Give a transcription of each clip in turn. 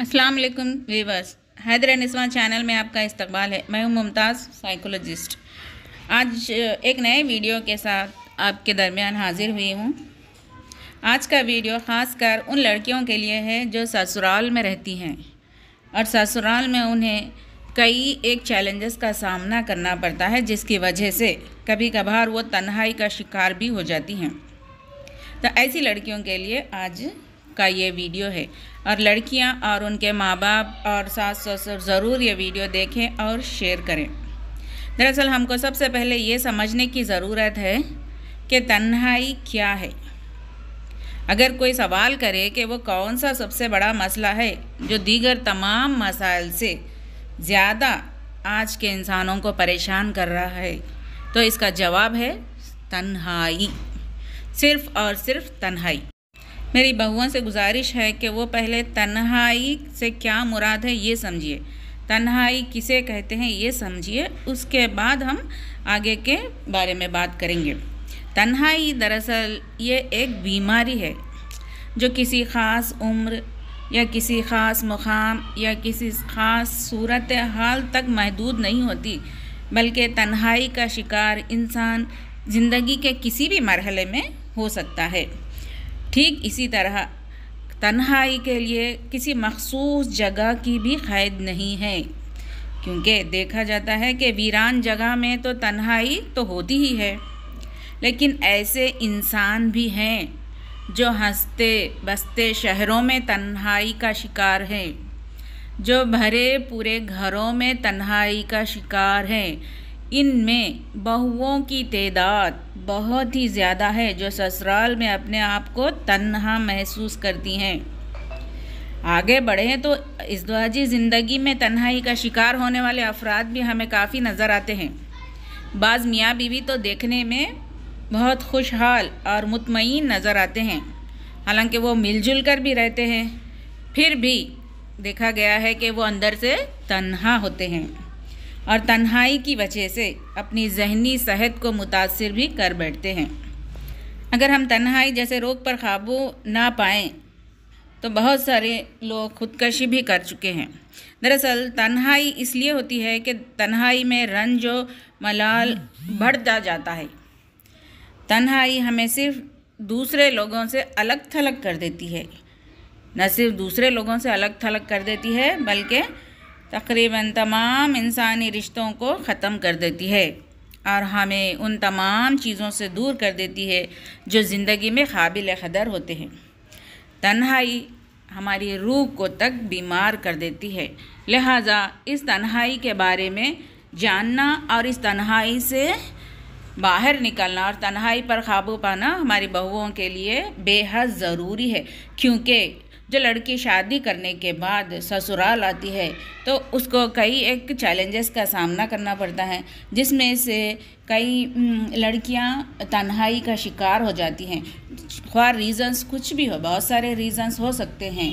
अस्सलाम वालेकुम वीवर्स हैदर निस्वा चैनल में आपका इस्तकबाल है मैं हूं मुमताज़ साइकोलॉजिस्ट आज एक नए वीडियो के साथ आपके दरमियान हाजिर हुई हूं आज का वीडियो ख़ासकर उन लड़कियों के लिए है जो ससुराल में रहती हैं और ससुराल में उन्हें कई एक चैलेंजेस का सामना करना पड़ता है जिसकी वजह से कभी कभार वो तन्हाई का शिकार भी हो जाती हैं तो ऐसी लड़कियों के लिए आज का ये वीडियो है और लड़कियां और उनके माँ बाप और सास ससुर ज़रूर ये वीडियो देखें और शेयर करें दरअसल हमको सबसे पहले ये समझने की ज़रूरत है कि तन्हाई क्या है अगर कोई सवाल करे कि वो कौन सा सबसे बड़ा मसला है जो दीगर तमाम मसाइल से ज़्यादा आज के इंसानों को परेशान कर रहा है तो इसका जवाब है तन्हाई सिर्फ और सिर्फ तन्हाई मेरी बहुओं से गुजारिश है कि वो पहले तन्हाई से क्या मुराद है ये समझिए तन्हाई किसे कहते हैं ये समझिए उसके बाद हम आगे के बारे में बात करेंगे तन्हाई दरअसल ये एक बीमारी है जो किसी ख़ास उम्र या किसी ख़ास मुकाम या किसी ख़ास सूरत हाल तक महदूद नहीं होती बल्कि तन्हाई का शिकार इंसान ज़िंदगी के किसी भी मरहले में हो सकता है ठीक इसी तरह तन्हाई के लिए किसी मखसूस जगह की भी क़ैद नहीं है क्योंकि देखा जाता है कि वीरान जगह में तो तन्हाई तो होती ही है लेकिन ऐसे इंसान भी हैं जो हंसते बसते शहरों में तन्हाई का शिकार हैं जो भरे पूरे घरों में तन्हाई का शिकार हैं इनमें बहुओं की तादाद बहुत ही ज़्यादा है जो ससुराल में अपने आप को तन्हा महसूस करती हैं आगे बढ़ें तो दवाजी ज़िंदगी में तन्हाई का शिकार होने वाले अफराद भी हमें काफ़ी नज़र आते हैं बाज़ मियाँ बीवी तो देखने में बहुत खुशहाल और मुतमईन नज़र आते हैं हालांकि वो मिलजुल कर भी रहते हैं फिर भी देखा गया है कि वो अंदर से तन्हा होते हैं और तन्हाई की वजह से अपनी जहनी सेहत को मुतासर भी कर बैठते हैं अगर हम तन्हाई जैसे रोग पर काबू ना पाएँ तो बहुत सारे लोग खुदकशी भी कर चुके हैं दरअसल तन्हाई इसलिए होती है कि तन्हाई में रंज व मलाल बढ़ता जाता है तन्हाई हमें सिर्फ दूसरे लोगों से अलग थलग कर देती है न सिर्फ दूसरे लोगों से अलग थलग कर देती है बल्कि तकरीबन तमाम इंसानी रिश्तों को ख़त्म कर देती है और हमें उन तमाम चीज़ों से दूर कर देती है जो ज़िंदगी में काबिल ख़दर होते हैं तन्हाई हमारी रूह को तक बीमार कर देती है लिहाजा इस तन्हाई के बारे में जानना और इस तन्हाई से बाहर निकलना और तन्हाई पर काबू पाना हमारी बहुओं के लिए बेहद ज़रूरी है क्योंकि जो लड़की शादी करने के बाद ससुराल आती है तो उसको कई एक चैलेंजेस का सामना करना पड़ता है जिसमें से कई लड़कियां तन्हाई का शिकार हो जाती हैं ख्वार रीज़न्स कुछ भी हो बहुत सारे रीज़न्स हो सकते हैं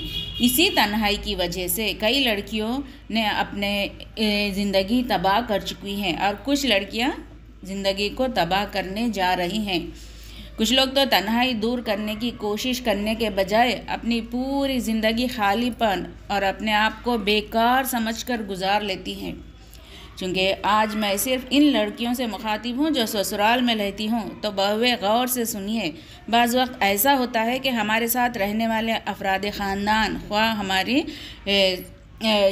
इसी तन्हाई की वजह से कई लड़कियों ने अपने ज़िंदगी तबाह कर चुकी हैं और कुछ लड़कियां ज़िंदगी को तबाह करने जा रही हैं कुछ लोग तो तन्हाई दूर करने की कोशिश करने के बजाय अपनी पूरी ज़िंदगी खालीपन और अपने आप को बेकार समझकर गुजार लेती हैं चूँकि आज मैं सिर्फ इन लड़कियों से मुखातिब हूँ जो ससुराल में रहती हूँ तो बहवे गौर से सुनिए बाज़ वक्त ऐसा होता है कि हमारे साथ रहने वाले अफराद ख़ानदान ख्वा हमारी ए,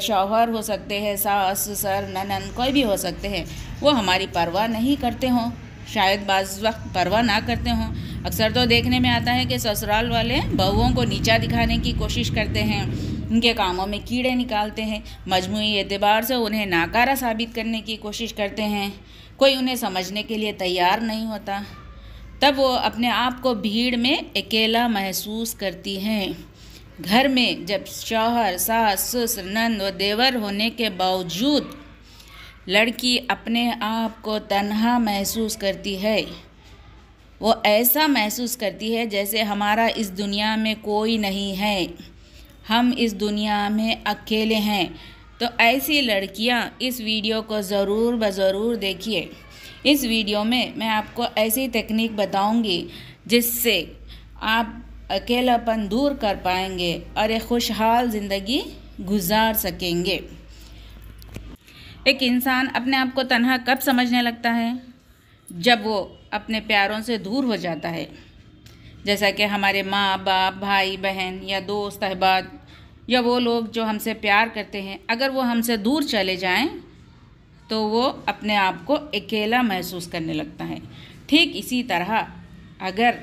शौहर हो सकते हैं सास सर ननन कोई भी हो सकते हैं वो हमारी परवाह नहीं करते हों शायद बाज़ वक्त परवाह ना करते हों अक्सर तो देखने में आता है कि ससुराल वाले बहुओं को नीचा दिखाने की कोशिश करते हैं उनके कामों में कीड़े निकालते हैं मजमू एतबार से उन्हें नाकारा साबित करने की कोशिश करते हैं कोई उन्हें समझने के लिए तैयार नहीं होता तब वो अपने आप को भीड़ में अकेला महसूस करती हैं घर में जब शौहर सास ससुर नंद व देवर होने के बावजूद लड़की अपने आप को तन्हा महसूस करती है वो ऐसा महसूस करती है जैसे हमारा इस दुनिया में कोई नहीं है हम इस दुनिया में अकेले हैं तो ऐसी लड़कियां इस वीडियो को ज़रूर ब ज़रूर देखिए इस वीडियो में मैं आपको ऐसी तकनीक बताऊंगी जिससे आप अकेलापन दूर कर पाएंगे और एक खुशहाल ज़िंदगी गुजार सकेंगे एक इंसान अपने आप को तनहा कब समझने लगता है जब वो अपने प्यारों से दूर हो जाता है जैसा कि हमारे माँ बाप भाई बहन या दोस्त अहबाब या वो लोग जो हमसे प्यार करते हैं अगर वो हमसे दूर चले जाएं तो वो अपने आप को अकेला महसूस करने लगता है ठीक इसी तरह अगर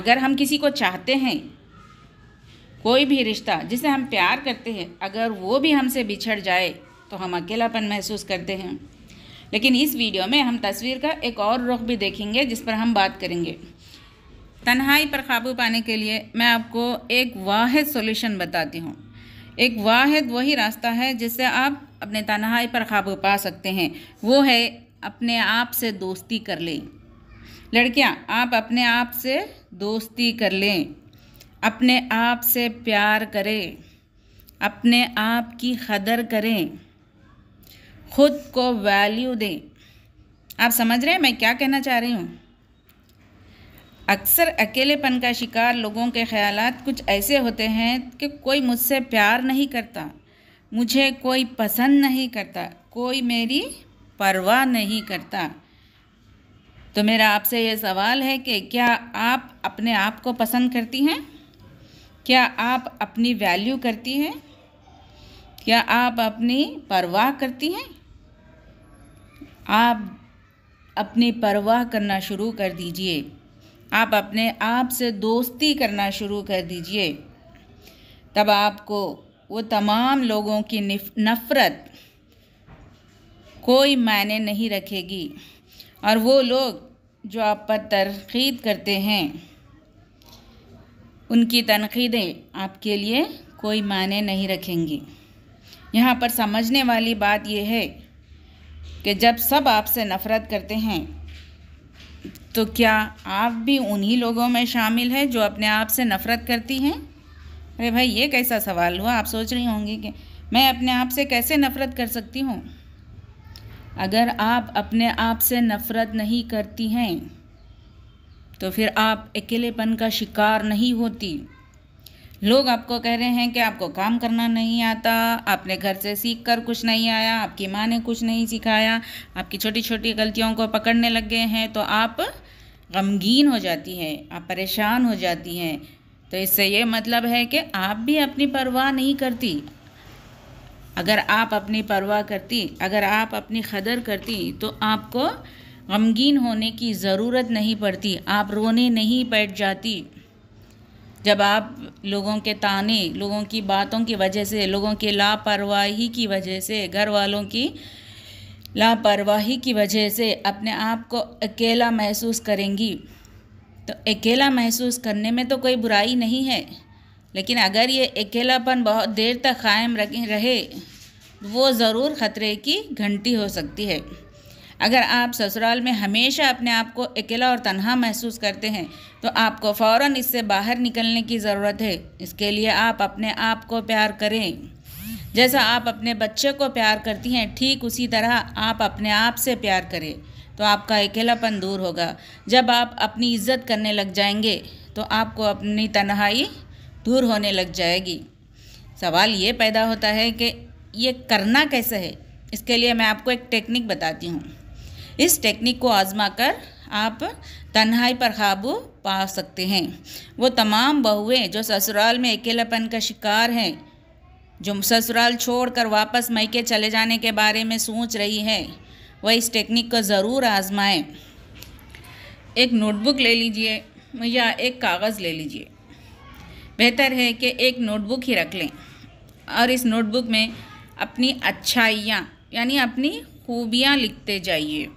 अगर हम किसी को चाहते हैं कोई भी रिश्ता जिसे हम प्यार करते हैं अगर वो भी हमसे बिछड़ जाए तो हम अकेलापन महसूस करते हैं लेकिन इस वीडियो में हम तस्वीर का एक और रुख भी देखेंगे जिस पर हम बात करेंगे तन्हाई पर काबू पाने के लिए मैं आपको एक वाद सॉल्यूशन बताती हूँ एक वाद वही रास्ता है जिससे आप अपने तन्हाई पर काबू पा सकते हैं वो है अपने आप से दोस्ती कर लें लड़कियाँ आप अपने आप से दोस्ती कर लें अपने आप से प्यार करें अपने आप की कदर करें खुद को वैल्यू दें आप समझ रहे हैं मैं क्या कहना चाह रही हूँ अक्सर अकेलेपन का शिकार लोगों के ख्याल कुछ ऐसे होते हैं कि कोई मुझसे प्यार नहीं करता मुझे कोई पसंद नहीं करता कोई मेरी परवाह नहीं करता तो मेरा आपसे ये सवाल है कि क्या आप अपने आप को पसंद करती हैं क्या आप अपनी वैल्यू करती हैं क्या आप अपनी परवाह करती हैं आप अपनी परवाह करना शुरू कर दीजिए आप अपने आप से दोस्ती करना शुरू कर दीजिए तब आपको वो तमाम लोगों की नफ़रत कोई मायने नहीं रखेगी और वो लोग जो आप पर तरक़ीद करते हैं उनकी तनक़ीदें आपके लिए कोई मायने नहीं रखेंगी यहाँ पर समझने वाली बात यह है कि जब सब आपसे नफ़रत करते हैं तो क्या आप भी उन्हीं लोगों में शामिल हैं जो अपने आप से नफ़रत करती हैं अरे भाई ये कैसा सवाल हुआ आप सोच रही होंगी कि मैं अपने आप से कैसे नफ़रत कर सकती हूँ अगर आप अपने आप से नफ़रत नहीं करती हैं तो फिर आप अकेलेपन का शिकार नहीं होती लोग आपको कह रहे हैं कि आपको काम करना नहीं आता आपने घर से सीख कर कुछ नहीं आया आपकी माँ ने कुछ नहीं सिखाया आपकी छोटी छोटी गलतियों को पकड़ने लग गए हैं तो आप गमगीन हो जाती हैं आप परेशान हो जाती हैं तो इससे ये मतलब है कि आप भी अपनी परवाह नहीं करती अगर आप अपनी परवाह करती अगर आप अपनी कदर करती तो आपको गमगीन होने की ज़रूरत नहीं पड़ती आप रोने नहीं बैठ जाती जब आप लोगों के ताने लोगों की बातों की वजह से लोगों की लापरवाही की वजह से घर वालों की लापरवाही की वजह से अपने आप को अकेला महसूस करेंगी तो अकेला महसूस करने में तो कोई बुराई नहीं है लेकिन अगर ये अकेलापन बहुत देर तक कायम रहे तो वो ज़रूर ख़तरे की घंटी हो सकती है अगर आप ससुराल में हमेशा अपने आप को अकेला और तनहा महसूस करते हैं तो आपको फ़ौर इससे बाहर निकलने की ज़रूरत है इसके लिए आप अपने आप को प्यार करें जैसा आप अपने बच्चे को प्यार करती हैं ठीक उसी तरह आप अपने आप से प्यार करें तो आपका अकेलापन दूर होगा जब आप अपनी इज्जत करने लग जाएंगे तो आपको अपनी तन्हाई दूर होने लग जाएगी सवाल ये पैदा होता है कि ये करना कैसे है इसके लिए मैं आपको एक टेक्निक बताती हूँ इस टेक्निक को आजमा कर आप तन्हाई पर काबू पा सकते हैं वो तमाम बहुएं जो ससुराल में अकेलापन का शिकार हैं जो ससुराल छोड़कर वापस मैके चले जाने के बारे में सोच रही हैं वह इस टेक्निक को ज़रूर आजमाएं एक नोटबुक ले लीजिए या एक कागज़ ले लीजिए बेहतर है कि एक नोटबुक ही रख लें और इस नोटबुक में अपनी अच्छाइयाँ यानी अपनी खूबियाँ लिखते जाइए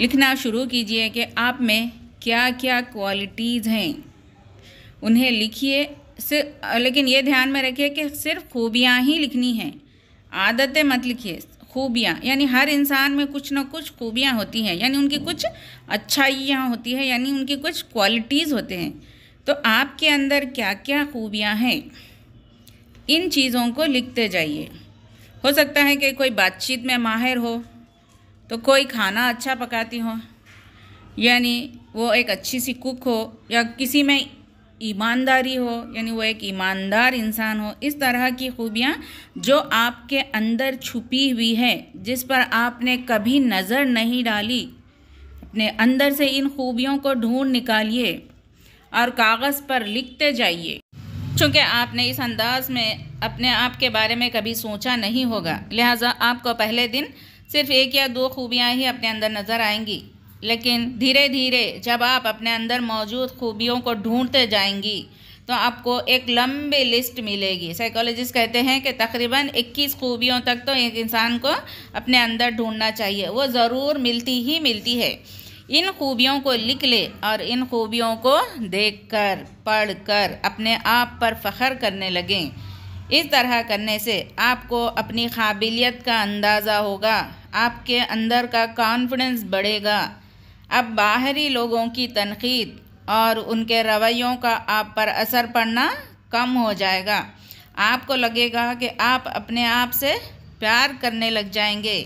लिखना शुरू कीजिए कि आप में क्या क्या क्वालिटीज़ हैं उन्हें लिखिए लेकिन ये ध्यान में रखिए कि सिर्फ खूबियाँ ही लिखनी हैं आदतें मत लिखिए खूबियाँ यानी हर इंसान में कुछ ना कुछ खूबियाँ होती हैं यानी उनकी कुछ अच्छाइयाँ होती हैं यानी उनकी कुछ क्वालिटीज़ होते हैं तो आपके अंदर क्या क्या खूबियाँ हैं इन चीज़ों को लिखते जाइए हो सकता है कि कोई बातचीत में माहिर हो तो कोई खाना अच्छा पकाती हो यानी वो एक अच्छी सी कुक हो या किसी में ईमानदारी हो यानी वो एक ईमानदार इंसान हो इस तरह की खूबियाँ जो आपके अंदर छुपी हुई है जिस पर आपने कभी नज़र नहीं डाली अपने अंदर से इन खूबियों को ढूंढ निकालिए और कागज़ पर लिखते जाइए चूँकि आपने इस अंदाज में अपने आप के बारे में कभी सोचा नहीं होगा लिहाजा आपको पहले दिन सिर्फ एक या दो खूबियाँ ही अपने अंदर नज़र आएंगी लेकिन धीरे धीरे जब आप अपने अंदर मौजूद खूबियों को ढूंढते जाएंगी तो आपको एक लंबी लिस्ट मिलेगी साइकोलॉजिस्ट कहते हैं कि तकरीबन 21 खूबियों तक तो एक इंसान को अपने अंदर ढूंढना चाहिए वो ज़रूर मिलती ही मिलती है इन खूबियों को लिख ले और इन खूबियों को देखकर पढ़कर अपने आप पर फ़ख्र करने लगें इस तरह करने से आपको अपनी काबिलियत का अंदाज़ा होगा आपके अंदर का कॉन्फिडेंस बढ़ेगा अब बाहरी लोगों की तनकीद और उनके रवैयों का आप पर असर पड़ना कम हो जाएगा आपको लगेगा कि आप अपने आप से प्यार करने लग जाएंगे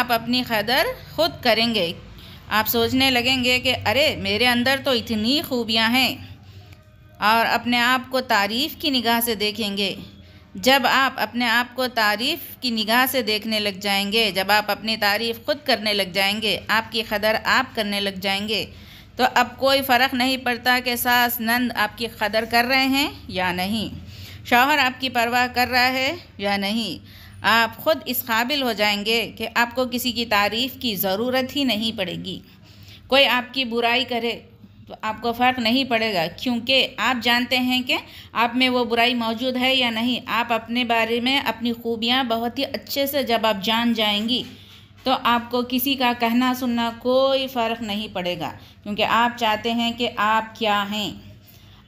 आप अपनी कदर खुद करेंगे आप सोचने लगेंगे कि अरे मेरे अंदर तो इतनी खूबियां हैं और अपने आप को तारीफ़ की निगाह से देखेंगे जब आप अपने आप को तारीफ़ की निगाह से देखने लग जाएंगे जब आप अपनी तारीफ़ खुद करने लग जाएंगे आपकी कदर आप करने लग जाएंगे तो अब कोई फ़र्क नहीं पड़ता कि सास नंद आपकी कदर कर रहे हैं या नहीं शौहर आपकी परवाह कर रहा है या नहीं आप ख़ुद इस काबिल हो जाएंगे कि आपको किसी की तारीफ़ की ज़रूरत ही नहीं पड़ेगी कोई आपकी बुराई करे तो आपको फ़र्क नहीं पड़ेगा क्योंकि आप जानते हैं कि आप में वो बुराई मौजूद है या नहीं आप अपने बारे में अपनी खूबियाँ बहुत ही अच्छे से जब आप जान जाएंगी तो आपको किसी का कहना सुनना कोई फ़र्क नहीं पड़ेगा क्योंकि आप चाहते हैं कि आप क्या हैं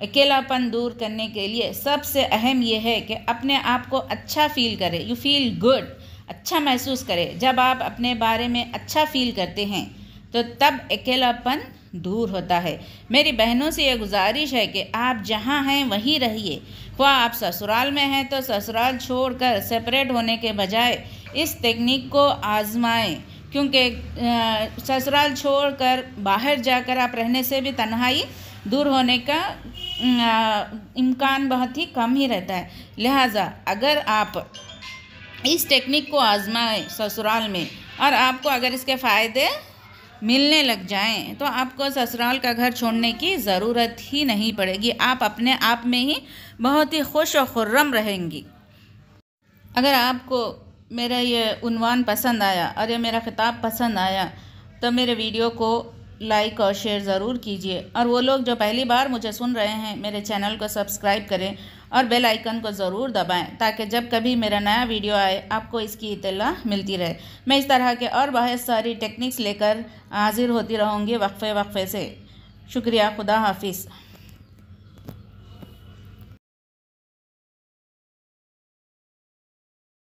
अकेलापन दूर करने के लिए सबसे अहम यह है कि अपने आप को अच्छा फील करें यू फील गुड अच्छा महसूस करें जब आप अपने बारे में अच्छा फील करते हैं तो तब अकेलापन दूर होता है मेरी बहनों से यह गुजारिश है कि आप जहाँ हैं वहीं रहिए वह आप ससुराल में हैं तो ससुराल छोड़कर सेपरेट होने के बजाय इस तकनीक को आजमाएं क्योंकि ससुराल छोड़कर बाहर जाकर आप रहने से भी तन्हाई दूर होने का इम्कान बहुत ही कम ही रहता है लिहाजा अगर आप इस टेक्निक को आजमाएं ससुराल में और आपको अगर इसके फ़ायदे मिलने लग जाएं तो आपको ससुराल का घर छोड़ने की ज़रूरत ही नहीं पड़ेगी आप अपने आप में ही बहुत ही खुश और खुर्रम रहेंगी अगर आपको मेरा ये उनवान पसंद आया और ये मेरा ख़िताब पसंद आया तो मेरे वीडियो को लाइक और शेयर ज़रूर कीजिए और वो लोग जो पहली बार मुझे सुन रहे हैं मेरे चैनल को सब्सक्राइब करें और बेल आइकन को ज़रूर दबाएं ताकि जब कभी मेरा नया वीडियो आए आपको इसकी इतला मिलती रहे मैं इस तरह के और बहुत सारी टेक्निक्स लेकर हाजिर होती रहूँगी वक्फ़े वक्फ़े से शुक्रिया खुदा हाफिज़